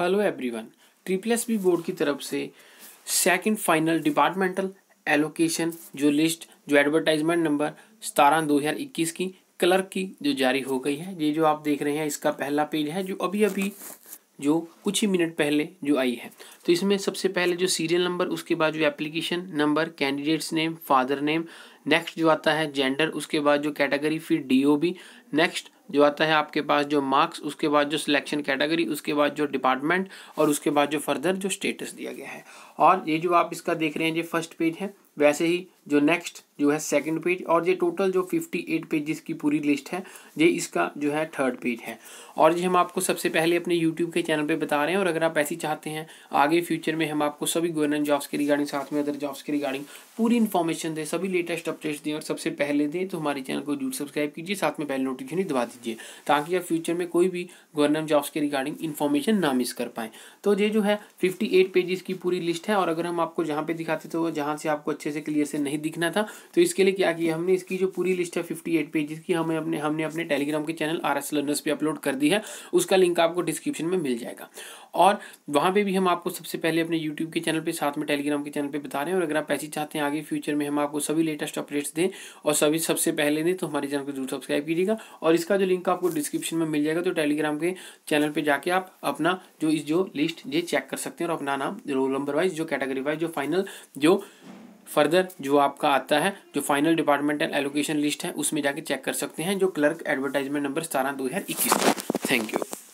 hello everyone ट्रिपलेस B board की तरफ से सेकंड फाइनल डिपार्टमेंटल एलोकेशन जो लिस्ट जो एडवर्टाइजमेंट नंबर सतारह दो हज़ार इक्कीस की क्लर्क की जो जारी हो गई है ये जो आप देख रहे हैं इसका पहला पेज है जो अभी अभी जो कुछ ही मिनट पहले जो आई है तो इसमें सबसे पहले जो सीरियल नंबर उसके बाद जो application number candidates name father name next जो आता है जेंडर उसके बाद जो कैटेगरी फिर डी नेक्स्ट जो आता है आपके पास जो मार्क्स उसके बाद जो सिलेक्शन कैटेगरी उसके बाद जो डिपार्टमेंट और उसके बाद जो फर्दर जो स्टेटस दिया गया है और ये जो आप इसका देख रहे हैं ये फर्स्ट पेज है वैसे ही जो नेक्स्ट जो है सेकंड पेज और ये टोटल जो फिफ्टी एट पेजेस की पूरी लिस्ट है ये इसका जो है थर्ड पेज है और ये हम आपको सबसे पहले अपने यूट्यूब के चैनल पे बता रहे हैं और अगर आप ऐसी चाहते हैं आगे फ्यूचर में हम आपको सभी गवर्नमेंट जॉब्स के रिगार्डिंग साथ में अदर जॉब्स के रिगार्डिंग पूरी इन्फॉर्मेशन दें सभी लेटेस्ट अपडेट्स दें और सबसे पहले दें तो हमारे चैनल को जरूर सब्सक्राइब कीजिए साथ में पहले नोटिफिकेशन दबा दीजिए ताकि आप फ्यूचर में कोई भी गवर्नमेंट जॉब्स के रिगार्डिंग इन्फॉर्मेशन ना मिस कर पाएँ तो ये जो है फिफ्टी पेजेस की पूरी लिस्ट है और अगर हम आपको जहाँ पर दिखाते तो जहाँ से आपको अच्छे अच्छे से क्लियर से नहीं दिखना था तो इसके लिए क्या किया हमने इसकी जो पूरी लिस्ट है फिफ्टी एट पेजेस की हमें अपने हमने अपने टेलीग्राम के चैनल आर एस लर्नर्स पर अपलोड कर दी है उसका लिंक आपको डिस्क्रिप्शन में मिल जाएगा और वहाँ पे भी हम आपको सबसे पहले अपने यूट्यूब के चैनल पे साथ में टेलीग्राम के चैनल पे बता रहे हैं और अगर आप ऐसी चाहते हैं आगे फ्यूचर में हम आपको सभी लेटेस्ट अपडेट्स दें और सभी सबसे पहले दें तो हमारे चैनल को जरूर सब्सक्राइब कीजिएगा और इसका जो लिंक आपको डिस्क्रिप्शन में मिल जाएगा तो टेलीग्राम के चैनल पर जाके आप अपना जो इस जो लिस्ट ये चेक कर सकते हैं और अपना नाम रोल नंबर वाइज जो कैटेगरी वाइज जो फाइनल जो फर्दर जो आपका आता है जो फाइनल डिपार्टमेंटल एलोकेशन लिस्ट है उसमें जाके चेक कर सकते हैं जो क्लर्क एडवर्टाइजमेंट नंबर सतारह दो हज़ार इक्कीस थैंक यू